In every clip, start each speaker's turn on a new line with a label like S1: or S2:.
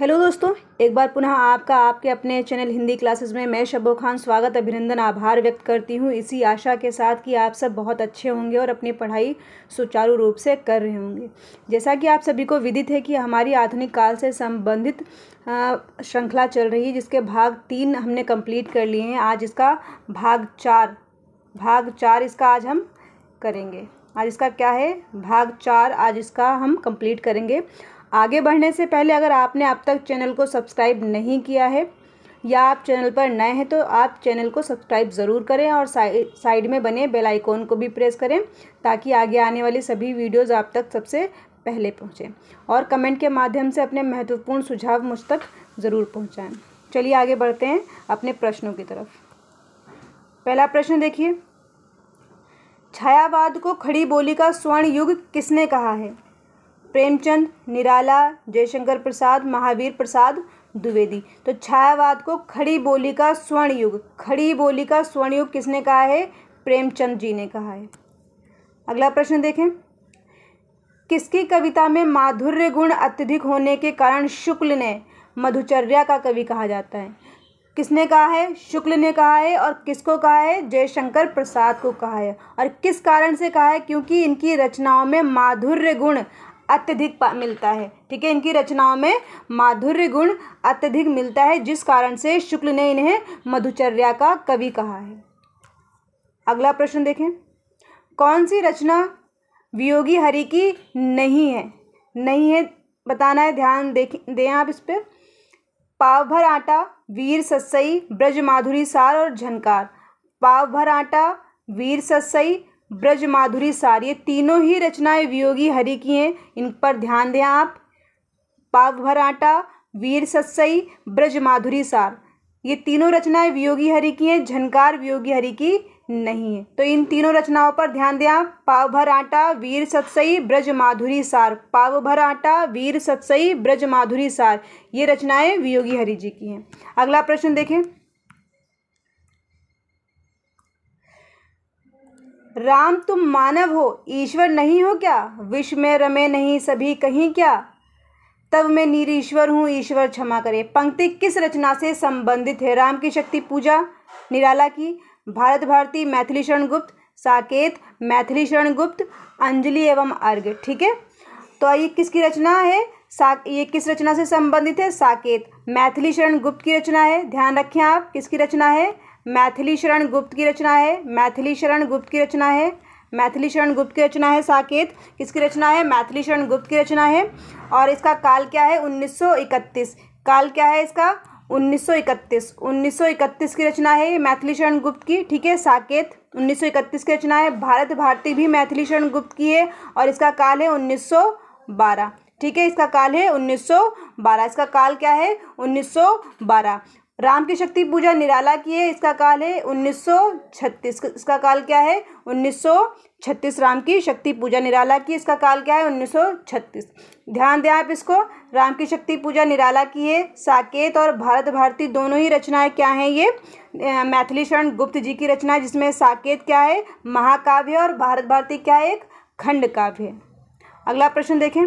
S1: hello दोस्तों एक बार पुनः आपका आपके अपने चैनल हिंदी क्लासेस में मैं शब्बो खान स्वागत अभिनंदन आभार व्यक्त करती हूँ इसी आशा के साथ कि आप सब बहुत अच्छे होंगे और अपनी पढ़ाई सुचारू रूप से कर रहे होंगे जैसा कि आप सभी को विदित है कि हमारी आधुनिक काल से संबंधित श्रृंखला चल रही है जिसके भाग तीन हमने कम्प्लीट कर लिए हैं आज इसका भाग चार भाग चार इसका आज हम करेंगे आज इसका क्या है भाग चार आज इसका हम कंप्लीट करेंगे आगे बढ़ने से पहले अगर आपने अब तक चैनल को सब्सक्राइब नहीं किया है या आप चैनल पर नए हैं तो आप चैनल को सब्सक्राइब ज़रूर करें और साइड साइड में बने बेल आइकॉन को भी प्रेस करें ताकि आगे आने वाली सभी वीडियोज़ आप तक सबसे पहले पहुँचें और कमेंट के माध्यम से अपने महत्वपूर्ण सुझाव मुझ तक ज़रूर पहुँचाएँ चलिए आगे बढ़ते हैं अपने प्रश्नों की तरफ पहला प्रश्न देखिए छायावाद को खड़ी बोली का स्वर्ण युग किसने कहा है प्रेमचंद निराला जयशंकर प्रसाद महावीर प्रसाद द्विवेदी तो छायावाद को खड़ी बोली का स्वर्ण युग खड़ी बोली का स्वर्ण युग किसने कहा है प्रेमचंद जी ने कहा है अगला प्रश्न देखें किसकी कविता में माधुर्य गुण अत्यधिक होने के कारण शुक्ल ने मधुचर्या का कवि कहा जाता है किसने कहा है शुक्ल ने कहा है और किसको कहा है जयशंकर प्रसाद को कहा है और किस कारण से कहा है क्योंकि इनकी रचनाओं में माधुर्य गुण अत्यधिक मिलता है ठीक है इनकी रचनाओं में माधुर्य गुण अत्यधिक मिलता है जिस कारण से शुक्ल ने इन्हें मधुचर्या का कवि कहा है अगला प्रश्न देखें कौन सी रचना वियोगी हरि की नहीं है नहीं है बताना है ध्यान देख दें आप इस पर पाव भर आटा वीर ससई ब्रज माधुरी सार और झनकार पाव भर आटा वीर ससई ब्रज माधुरी सार ये तीनों ही रचनाएं वियोगी हरि की हैं इन पर ध्यान दें आप पाव भर आटा वीर सत्सई ब्रज माधुरी सार ये तीनों रचनाएं वियोगी हरि की हैं झनकार वियोगी हरि की नहीं है तो इन तीनों रचनाओं पर ध्यान दें आप पाव भर आटा वीर सत्सई ब्रज माधुरी सार पाव भर आटा वीर सतसई ब्रज माधुरी सार ये रचनाएं वियोगी हरि जी की हैं अगला प्रश्न देखें राम तुम मानव हो ईश्वर नहीं हो क्या विश्व में रमे नहीं सभी कहीं क्या तब मैं निरीश्वर हूँ ईश्वर क्षमा करे पंक्ति किस रचना से संबंधित है राम की शक्ति पूजा निराला की भारत भारती मैथिली शरण गुप्त साकेत मैथिली शरण गुप्त अंजलि एवं अर्घ ठीक है तो आइए किसकी रचना है सा ये किस रचना से संबंधित है साकेत मैथिली शरण गुप्त की रचना है ध्यान रखें आप किसकी रचना है मैथिली शरण गुप्त की रचना है मैथिली शरण गुप्त की रचना है मैथिली शरण गुप्त की रचना है साकेत किसकी रचना है मैथिली शरण गुप्त की रचना है और इसका काल क्या है उन्नीस काल क्या है इसका उन्नीस सौ की रचना है मैथिली शरण गुप्त की ठीक है साकेत 1931 की रचना है भारत भारती भी मैथिली शरण गुप्त की है और इसका काल है 1912 ठीक है इसका काल है 1912 इसका काल क्या है 1912 राम की शक्ति पूजा निराला की है इसका काल है 1936 इसका काल क्या है 1936 राम की शक्ति पूजा निराला की इसका काल क्या है 1936 ध्यान दें आप इसको राम की शक्ति पूजा निराला की है साकेत और भारत भारती दोनों ही रचनाएं क्या हैं ये मैथिली शरण गुप्त जी की रचना जिसमें साकेत क्या है महाकाव्य और भारत भारती क्या है एक खंड काव्य अगला प्रश्न देखें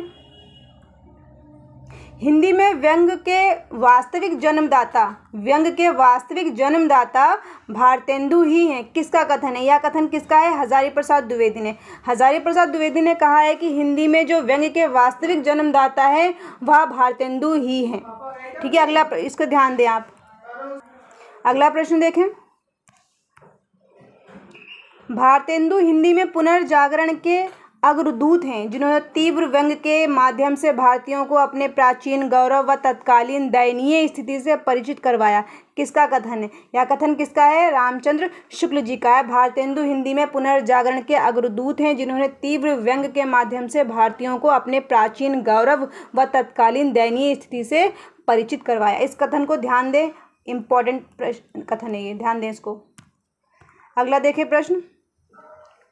S1: हिंदी में व्यंग के वास्तविक जन्मदाता व्यंग के वास्तविक जन्मदाता भारतेंदु ही हैं किसका कथन है यह कथन किसका है हजारी प्रसाद द्विवेदी ने हजारी प्रसाद द्विवेदी ने कहा है कि हिंदी में जो व्यंग के वास्तविक जन्मदाता है वह भारतेंदु ही हैं ठीक है अगला इसको ध्यान दें आप अगला प्रश्न देखें भारतेंदु हिंदी में पुनर्जागरण के अग्रदूत हैं जिन्होंने तीव्र व्यंग के माध्यम से भारतीयों को अपने प्राचीन गौरव व तत्कालीन दयनीय स्थिति से परिचित करवाया किसका कथन है यह कथन किसका है रामचंद्र शुक्ल जी का है भारतेंदु हिंदी में पुनर्जागरण के अग्रदूत हैं जिन्होंने तीव्र व्यंग के माध्यम से भारतीयों को अपने प्राचीन गौरव व तत्कालीन दयनीय स्थिति से परिचित करवाया इस कथन को ध्यान दें इम्पॉर्टेंट कथन है ये ध्यान दें इसको अगला देखें प्रश्न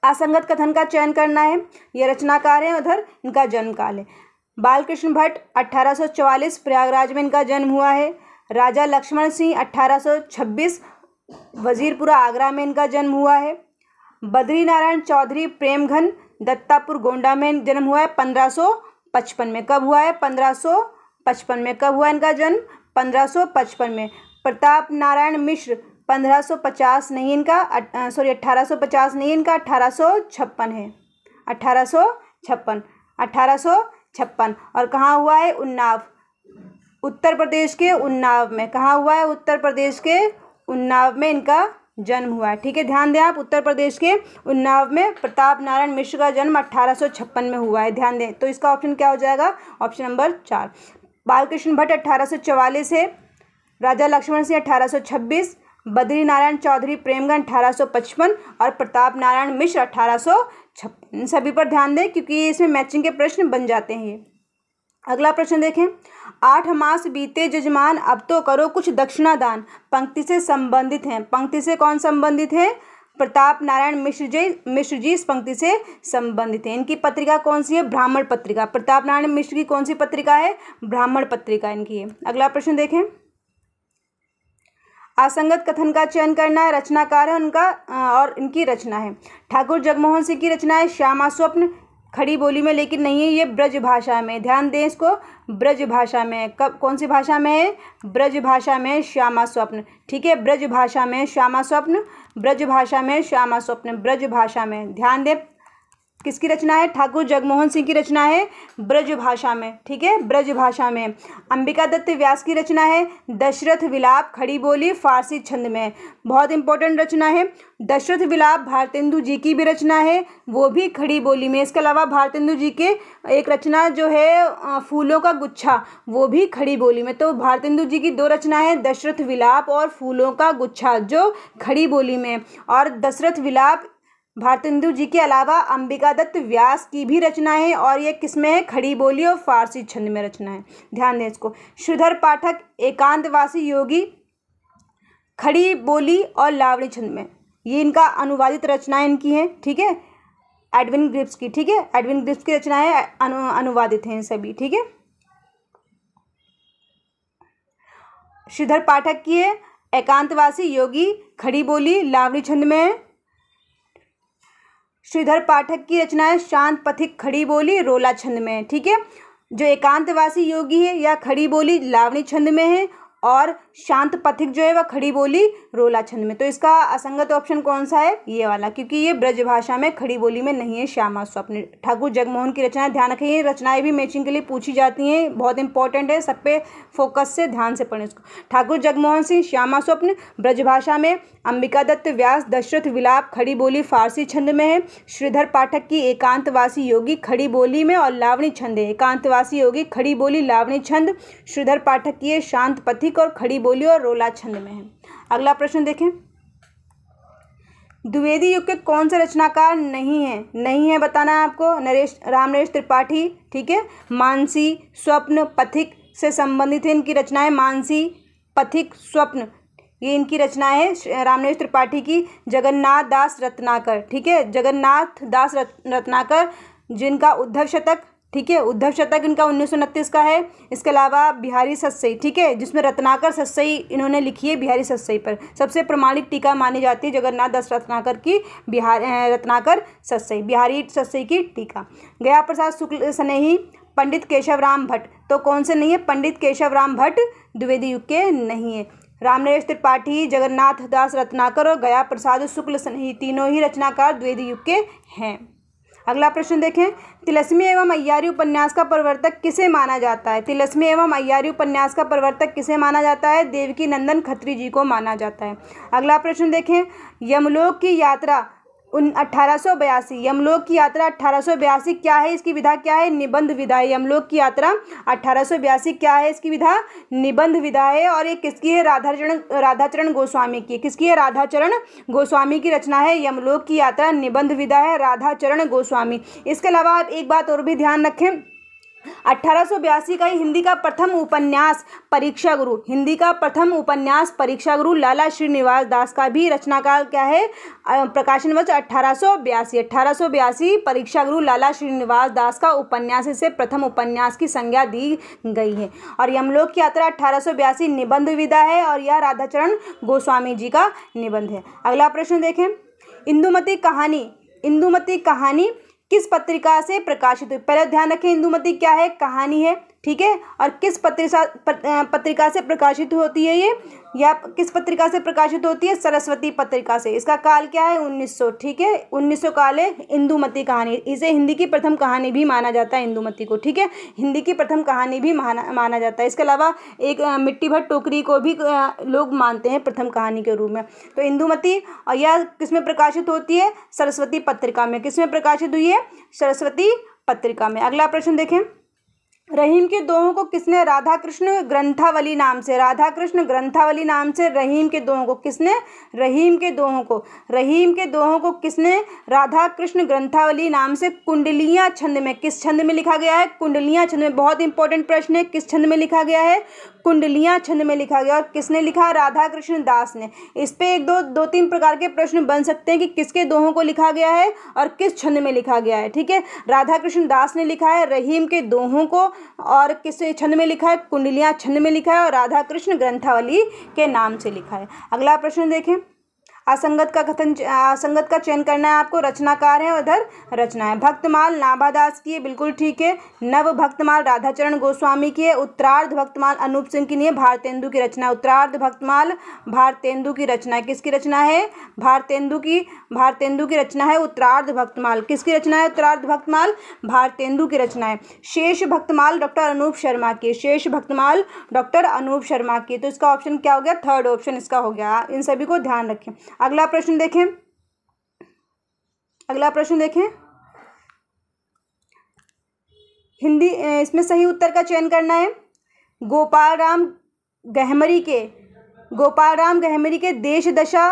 S1: असंगत कथन का चयन करना है ये रचनाकार हैं उधर इनका जन्म काल है बालकृष्ण भट्ट 1844 प्रयागराज में इनका जन्म हुआ है राजा लक्ष्मण सिंह 1826 वजीरपुरा आगरा में इनका जन्म हुआ है बद्री नारायण चौधरी प्रेमघन दत्तापुर गोंडा में जन्म हुआ है 1555 में कब हुआ है 1555 में कब हुआ इनका जन्म 1555 में प्रताप नारायण मिश्र 1550 नहीं इनका सॉरी 1850 नहीं इनका अट्ठारह है अट्ठारह सौ और कहाँ हुआ है उन्नाव उत्तर प्रदेश के उन्नाव में कहाँ हुआ है उत्तर प्रदेश के उन्नाव में इनका जन्म हुआ है ठीक है ध्यान दें आप उत्तर प्रदेश के उन्नाव में प्रताप नारायण मिश्र का जन्म अट्ठारह में हुआ है ध्यान दें तो इसका ऑप्शन क्या हो जाएगा ऑप्शन नंबर चार बालकृष्ण भट्ट अट्ठारह है राजा लक्ष्मण सिंह अट्ठारह बद्री नारायण चौधरी प्रेमगंज अठारह और प्रताप नारायण मिश्र अठारह इन सभी पर ध्यान दें क्योंकि इसमें मैचिंग के प्रश्न बन जाते हैं अगला प्रश्न देखें आठ मास बीते जजमान अब तो करो कुछ दक्षिणा दान पंक्ति से संबंधित हैं पंक्ति से कौन संबंधित है प्रताप नारायण मिश्र जी मिश्र जी इस पंक्ति से संबंधित हैं इनकी पत्रिका कौन सी है ब्राह्मण पत्रिका प्रताप नारायण मिश्र की कौन सी पत्रिका है ब्राह्मण पत्रिका इनकी है अगला प्रश्न देखें असंगत कथन का चयन करना है रचनाकार है उनका और इनकी रचना है ठाकुर जगमोहन सिंह की रचना है श्यामा स्वप्न खड़ी बोली में लेकिन नहीं है ये ब्रज भाषा में ध्यान दें इसको ब्रज भाषा में कब कौन सी भाषा में है ब्रज भाषा में श्यामा स्वप्न ठीक है ब्रज भाषा में श्यामा स्वप्न ब्रज भाषा में श्यामा स्वप्न ब्रज भाषा में ध्यान दें किसकी रचना है ठाकुर जगमोहन सिंह की रचना है ब्रज भाषा में ठीक है ब्रज भाषा में अंबिका दत्त व्यास की रचना है दशरथ विलाप खड़ी बोली फारसी छंद में बहुत इंपॉर्टेंट रचना है दशरथ विलाप भारतेंदु जी की भी रचना है वो भी खड़ी बोली में इसके अलावा भारतेंदु जी के एक रचना जो है फूलों का गुच्छा वो भी खड़ी बोली में तो भारतेंदु जी की दो रचना है दशरथ विलाप और फूलों का गुच्छा जो खड़ी बोली में और दशरथ विलाप भारतेंदु जी के अलावा अंबिका दत्त व्यास की भी रचना है और ये किसमें है खड़ी बोली और फारसी छंद में रचना है ध्यान दें इसको श्रीधर पाठक एकांतवासी योगी खड़ी बोली और लावणी छंद में ये इनका अनुवादित रचनाएं इनकी हैं ठीक है एडविन ग्रिप्स की ठीक है एडविन ग्रिप्स की है अनु, अनुवादित हैं सभी ठीक है श्रीधर पाठक की है एकांतवासी योगी खड़ी बोली लावणी छंद में है श्रीधर पाठक की रचना है शांत पथिक खड़ी बोली रोला छंद में ठीक है जो एकांतवासी योगी है या खड़ी बोली लावणी छंद में है और शांत पथिक जो है वह खड़ी बोली रोला छंद में तो इसका असंगत ऑप्शन कौन सा है ये वाला क्योंकि ये ब्रज भाषा में खड़ी बोली में नहीं है श्यामा स्वप्न ठाकुर जगमोहन की रचना ध्यान रखें ये रचनाएं भी मैचिंग के लिए पूछी जाती हैं बहुत इंपॉर्टेंट है सब पे फोकस से ध्यान से पढ़ें इसको ठाकुर जगमोहन सिंह श्यामा स्वप्न ब्रजभाषा में अंबिका दत्त व्यास दशरथ विलाप खड़ी बोली फारसी छंद में है श्रीधर पाठक की एकांतवासी योगी खड़ी बोली में और लावणी छंद है एकांतवासी योगी खड़ी बोली लावणी छंद श्रीधर पाठक की है शांत पथिक अधिक और खड़ी बोली और रोला छंद में है अगला प्रश्न देखें द्विवेदी युग के कौन से रचनाकार नहीं है नहीं है बताना है आपको नरेश राम नरेश त्रिपाठी ठीक है मानसी स्वप्न पथिक से संबंधित है इनकी रचनाएं मानसी पथिक स्वप्न ये इनकी रचनाएं है रामनेश त्रिपाठी की जगन्नाथ दास रत्नाकर ठीक है जगन्नाथ दास रत्नाकर जिनका उद्धव शतक ठीक है उद्धव शतक इनका उन्नीस का है इसके अलावा बिहारी सत्सई ठीक है जिसमें रत्नाकर सत्सई इन्होंने लिखी है बिहारी सत्सई पर सबसे प्रमाणिक टीका मानी जाती है जगन्नाथ दास रत्नाकर की बिहार रत्नाकर सत्सई बिहारी सत्सई की टीका गया प्रसाद शुक्ल स्नेही पंडित केशव राम भट्ट तो कौन से नहीं है पंडित केशव राम भट्ट द्विवेदी युग के नहीं है रामनरेश त्रिपाठी जगन्नाथ दास रत्नाकर और गया प्रसाद शुक्ल स्नेही तीनों ही रचनाकार द्विवेदी युग के हैं अगला प्रश्न देखें तिलस्मी एवं अय्यारी उपन्यास का प्रवर्तक किसे माना जाता है तिलस्मी एवं अय्यारी उपन्यास का प्रवर्तक किसे माना जाता है देवकी नंदन खत्री जी को माना जाता है अगला प्रश्न देखें यमलोक की यात्रा उन अठारह सौ बयासी यमलोक की यात्रा अठारह सौ बयासी क्या है इसकी विधा क्या है निबंध विधा है यमलोक की यात्रा अठारह सौ बयासी क्या है इसकी विधा निबंध विधा है और ये किसकी है राधाचरण राधाचरण गोस्वामी की किसकी है राधाचरण गोस्वामी की रचना है यमलोक की यात्रा निबंध विधा है राधाचरण गोस्वामी इसके अलावा आप एक बात और भी ध्यान रखें अट्ठारह का ही हिंदी का प्रथम उपन्यास परीक्षा गुरु हिंदी का प्रथम उपन्यास परीक्षा गुरु लाला श्रीनिवास दास का भी रचनाकाल क्या है प्रकाशन वर्ष अट्ठारह सौ परीक्षा गुरु लाला श्रीनिवास दास का उपन्यास इसे प्रथम उपन्यास की संज्ञा दी गई है और यमलोक की यात्रा अट्ठारह निबंध विधा है और यह राधाचरण गोस्वामी जी का निबंध है अगला प्रश्न देखें इंदुमती कहानी इंदुमती कहानी किस पत्रिका से प्रकाशित हुई पहले ध्यान रखें इंदुमती क्या है कहानी है ठीक है और किस पत्रिका पत्रिका से प्रकाशित होती है ये या किस पत्रिका से प्रकाशित होती है सरस्वती पत्रिका से इसका काल क्या है 1900 ठीक है 1900 काल है इंदुमती कहानी इसे हिंदी की प्रथम कहानी भी माना जाता है इंदुमती को ठीक है हिंदी की प्रथम कहानी भी माना माना जाता है इसके अलावा एक मिट्टी भर टोकरी को भी लोग मानते हैं प्रथम कहानी के रूप में तो इंदुमती और यह किस में प्रकाशित होती है सरस्वती पत्रिका में किस में प्रकाशित हुई है सरस्वती पत्रिका में अगला प्रश्न देखें रहीम के दोहों को किसने राधा कृष्ण ग्रंथावली नाम से राधा कृष्ण ग्रंथावली नाम से रहीम के दोहों को किसने रहीम के दोहों को रहीम के दोहों को किसने राधा कृष्ण ग्रंथावली नाम से कुंडलियाँ छंद में किस छंद में लिखा गया है कुंडलियाँ छंद में बहुत इंपॉर्टेंट प्रश्न है किस छंद में लिखा गया है कुंडलियाँ छंद में लिखा गया और किसने लिखा राधा कृष्ण दास ने इस पर एक दो दो तीन प्रकार के प्रश्न बन सकते हैं कि किसके दोहों को लिखा गया है और किस छंद में लिखा गया है ठीक है राधा कृष्ण दास ने लिखा है रहीम के दोहों को और किस छंद में लिखा है कुंडलियाँ छंद में लिखा है और राधा कृष्ण ग्रंथावली के नाम से लिखा है अगला प्रश्न देखें असंगत का कथन असंगत का चयन करना है आपको रचनाकार है और इधर रचना है भक्तमाल नाभादास की है बिल्कुल ठीक है नव भक्तमाल राधाचरण गोस्वामी की है उत्तरार्ध भक्तमाल अनूप सिंह की नहीं है भारतेंदु की रचना उत्तरार्ध भक्तमाल भारतेंदु की रचना किसकी रचना है भारतेंदु की भारतेंदु की रचना है उत्तरार्ध भक्तमाल किसकी रचना है उत्तरार्ध भक्तमाल भारतेंदु की रचना है शेष भक्तमाल डॉक्टर अनूप शर्मा की शेष भक्तमाल डॉक्टर अनूप शर्मा की तो इसका ऑप्शन क्या हो गया थर्ड ऑप्शन इसका हो गया इन सभी को ध्यान रखें अगला प्रश्न देखें अगला प्रश्न देखें हिंदी इसमें सही उत्तर का चयन करना है गोपाल राम गहमरी के गोपाल राम गहमरी के देश दशा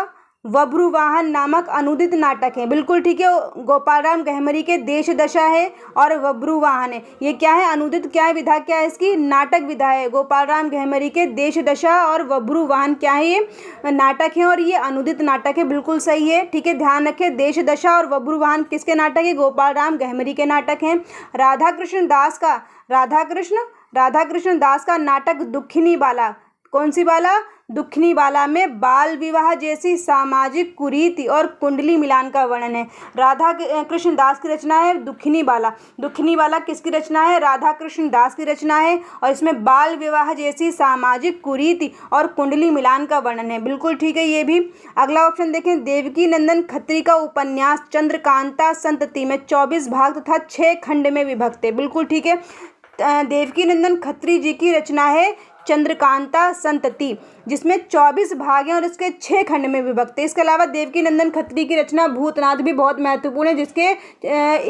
S1: वभ्रुवाहन नामक अनुदित नाटक है बिल्कुल ठीक है गोपाल राम गहमरी के देश दशा है और वब्रुवाहन है ये क्या है अनुदित क्या है विधा क्या है इसकी नाटक विधा है गोपाल राम गहमरी के देश दशा और वब्रुवाहन क्या है ये नाटक है और ये अनुदित नाटक है बिल्कुल सही है ठीक है ध्यान रखें देश दशा और वब्रुवाहन किसके नाटक है गोपाल राम गहमरी के नाटक हैं राधा कृष्ण दास का राधा कृष्ण राधा कृष्ण दास का नाटक दुखिनी बाला कौन सी बाला दुखनीवाला में बाल विवाह जैसी सामाजिक कुरीति और कुंडली मिलान का वर्णन है राधा कृष्णदास की रचना है दुखनीवाला दुखनीवाला किसकी रचना है राधा कृष्ण दास की रचना है और इसमें बाल विवाह जैसी सामाजिक कुरीति और कुंडली मिलान का वर्णन है बिल्कुल ठीक है ये भी अगला ऑप्शन देखें देवकी नंदन खत्री का उपन्यास चंद्रकांता संतति में चौबीस भाग तथा छः खंड में विभक्त है बिल्कुल ठीक है देवकी नंदन खत्री जी की रचना है चंद्रकांता संतति जिसमें 24 भाग हैं और इसके छः खंड में विभक्त है इसके अलावा देवकी नंदन खत्री की रचना भूतनाथ भी बहुत महत्वपूर्ण है जिसके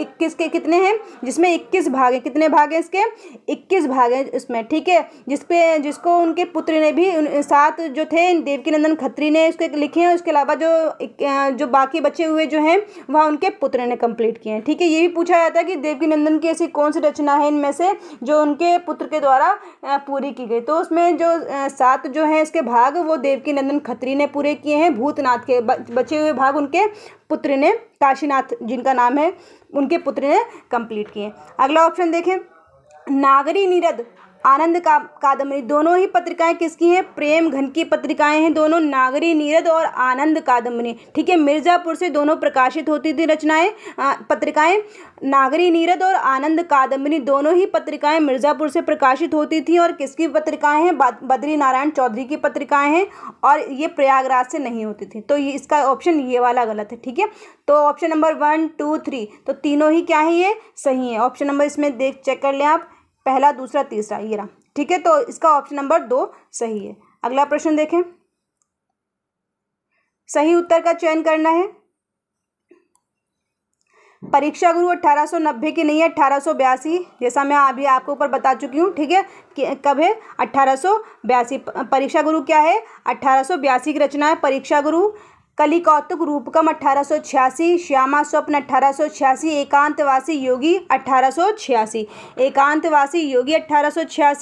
S1: इक्कीस के कितने हैं जिसमें इक्कीस भाग हैं कितने भाग हैं इसके इक्कीस भाग हैं इसमें ठीक है जिसपे जिसको उनके पुत्र ने भी सात जो थे देवकी नंदन खत्री ने उसके लिखे हैं उसके अलावा जो जो बाकी बचे हुए जो हैं वह उनके पुत्र ने कम्प्लीट किए हैं ठीक है ये भी पूछा जाता है कि देवकी नंदन की ऐसी कौन सी रचना है इनमें से जो उनके पुत्र के द्वारा पूरी की गई तो उसमें जो सात जो हैं इसके भाग वो देवकी नंदन खत्री ने पूरे किए हैं भूतनाथ के बचे हुए भाग उनके पुत्र ने काशीनाथ जिनका नाम है उनके पुत्र ने कंप्लीट किए अगला ऑप्शन देखें नागरी निरद आनंद का कादम्बरी दोनों ही पत्रिकाएं किसकी हैं प्रेम घन की पत्रिकाएं हैं दोनों नागरी नीरद और आनंद कादम्बरी ठीक है मिर्ज़ापुर से दोनों प्रकाशित होती थी रचनाएं पत्रिकाएं नागरी नीरद और आनंद कादम्बरी दोनों ही पत्रिकाएं मिर्ज़ापुर से प्रकाशित होती थी और किसकी पत्रिकाएं हैं बद्री नारायण चौधरी की पत्रिकाएं हैं और ये प्रयागराज से नहीं होती थी तो ये इसका ऑप्शन ये वाला गलत है ठीक है तो option number one two three तो तीनों ही क्या है ये सही है ऑप्शन नंबर इसमें देख चेक कर लें आप पहला दूसरा तीसरा ये रहा ठीक है तो इसका ऑप्शन नंबर दो सही है अगला प्रश्न देखें सही उत्तर का चयन करना है परीक्षा गुरु 1890 की नहीं है अठारह जैसा मैं अभी आपको ऊपर बता चुकी हूँ ठीक है कि कब है अठारह परीक्षा गुरु क्या है अठारह की रचना है परीक्षा गुरु कली कौतुक रूपकम अठारह श्यामा स्वप्न अठारह एकांतवासी योगी अठारह एकांतवासी योगी अठारह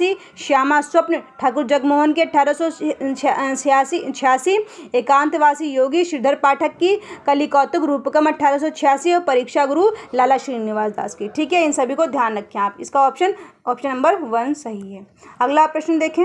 S1: श्यामा स्वप्न ठाकुर जगमोहन के अठारह सौ छियासी एकांतवासी योगी श्रीधर पाठक की कली कौतुक रूपकम अठारह और परीक्षा गुरु लाला श्रीनिवास दास की ठीक है इन सभी को ध्यान रखें आप इसका ऑप्शन ऑप्शन नंबर वन सही है अगला प्रश्न देखें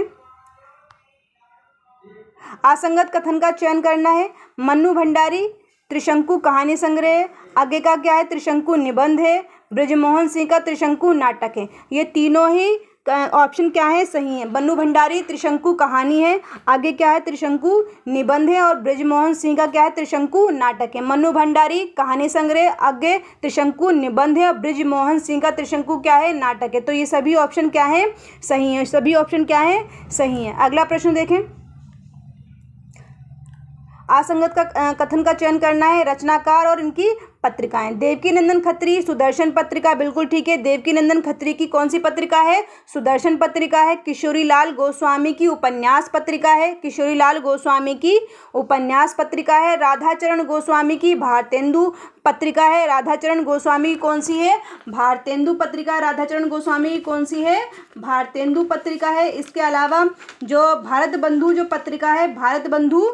S1: असंगत कथन का चयन करना है मन्नू भंडारी त्रिशंकु कहानी संग्रह आगे का क्या है त्रिशंकु निबंध है ब्रजमोहन सिंह का त्रिशंकु नाटक है ये तीनों ही ऑप्शन क्या है सही है बन्नू भंडारी त्रिशंकु कहानी है आगे क्या है त्रिशंकु निबंध है और ब्रजमोहन सिंह का क्या है त्रिशंकु नाटक है मन्नू भंडारी कहानी संग्रह आगे त्रिशंकु निबंध है और ब्रजमोहन सिंह का त्रिशंकु क्या है नाटक है तो ये सभी ऑप्शन क्या है सही है सभी ऑप्शन क्या है सही है अगला प्रश्न देखें असंगत का कथन का चयन करना है रचनाकार और इनकी पत्रिकाएं देवकी नंदन खत्री सुदर्शन पत्रिका बिल्कुल ठीक है देवकी नंदन खत्री की कौन सी पत्रिका है सुदर्शन पत्रिका है किशोरी लाल गोस्वामी की उपन्यास पत्रिका है किशोरी लाल गोस्वामी की उपन्यास पत्रिका है राधाचरण गोस्वामी की भारतेंदु पत्रिका है राधाचरण गोस्वामी कौन सी है भारतेंदु पत्रिका राधाचरण गोस्वामी कौन सी है भारतेंदु पत्रिका है इसके अलावा जो भारत बंधु जो पत्रिका है भारत बंधु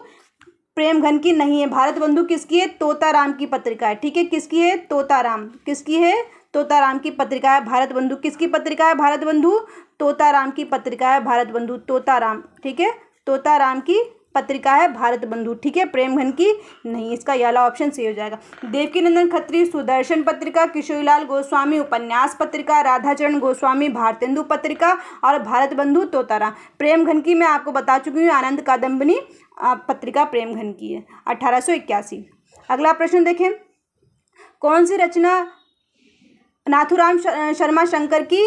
S1: प्रेम घन की नहीं है भारत बंधु किसकी है तोताराम की पत्रिका है ठीक है किसकी है तोताराम किसकी है तोताराम की पत्रिका है भारत बंधु किसकी पत्रिका है भारत बंधु तोताराम की पत्रिका है भारत बंधु तोताराम ठीक है तोताराम की पत्रिका है भारत बंधु ठीक है प्रेम घन की नहीं इसका यह ऑप्शन सही हो जाएगा देवकी नंदन खत्री सुदर्शन पत्रिका किशोरीलाल गोस्वामी उपन्यास पत्रिका राधाचरण गोस्वामी भारतेंदु पत्रिका और भारत बंधु तोताराम प्रेम घन की मैं आपको बता चुकी हूँ आनंद कादम्बनी पत्रिका प्रेमघन की है अठारह अगला प्रश्न देखें कौन सी रचना नाथुराम शर्मा शंकर की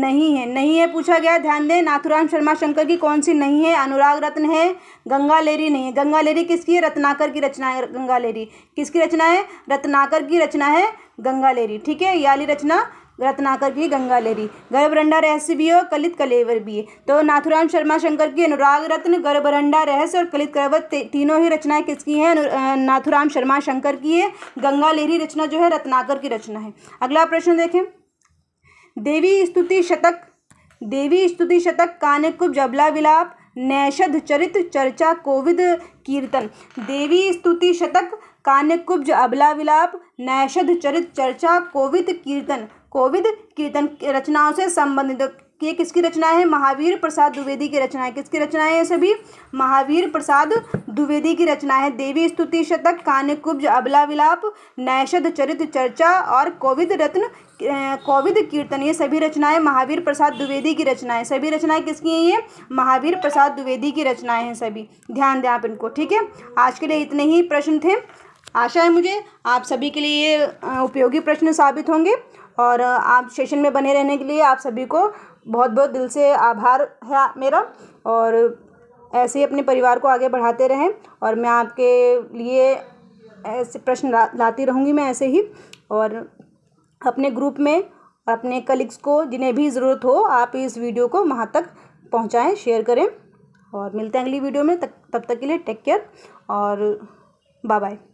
S1: नहीं है नहीं है पूछा गया ध्यान दें नाथुराम शर्मा शंकर की कौन सी नहीं है अनुराग रत्न है गंगा लेरी नहीं है गंगा लेरी किसकी है रत्नाकर की रचना है गंगा लेरी किसकी रचना है रत्नाकर की रचना है गंगा लेरी ठीक है याली रचना रत्नाकर की गंगा लहरी गर्भरंडा रहस्य भी है और कलित कलेवर भी है तो नाथुराम शर्मा शंकर की अनुराग रत्न गर्भरंडा रहस्य और कलित कलेवर तीनों ही रचनाएं किसकी हैं नाथुराम शर्मा शंकर की है गंगा लहरी रचना जो है रत्नाकर की रचना है अगला प्रश्न देखें देवी स्तुति शतक देवी स्तुति शतक कानकुब जबला विलाप नैषध चरित चर्चा कोविद कीर्तन देवी स्तुति शतक कान्यकुब्ज अबला विलाप नैषध चरित चर्चा कोविद कीर्तन कोविद कीर्तन रचनाओं से संबंधित ये किसकी रचना है महावीर प्रसाद द्विवेदी की रचना है किसकी रचना है ये सभी महावीर प्रसाद द्विवेदी की रचना है देवी स्तुति शतक कुब्ज अबला विलाप नैषद चरित्र चर्चा और कोविद रत्न कोविद कीर्तन ये सभी रचनाएं महावीर प्रसाद द्विवेदी की रचनाएं सभी रचनाएं किसकी हैं ये महावीर प्रसाद द्विवेदी की रचनाएँ हैं सभी ध्यान दें आप इनको ठीक है आज के लिए इतने ही प्रश्न थे आशा है मुझे आप सभी के लिए उपयोगी प्रश्न साबित होंगे और आप सेशन में बने रहने के लिए आप सभी को बहुत बहुत दिल से आभार है मेरा और ऐसे ही अपने परिवार को आगे बढ़ाते रहें और मैं आपके लिए ऐसे प्रश्न ला, लाती रहूँगी मैं ऐसे ही और अपने ग्रुप में और अपने कलीग्स को जिन्हें भी ज़रूरत हो आप इस वीडियो को वहाँ तक पहुँचाएँ शेयर करें और मिलते हैं अगली वीडियो में तक तब तक के लिए टेक केयर और बाय बाय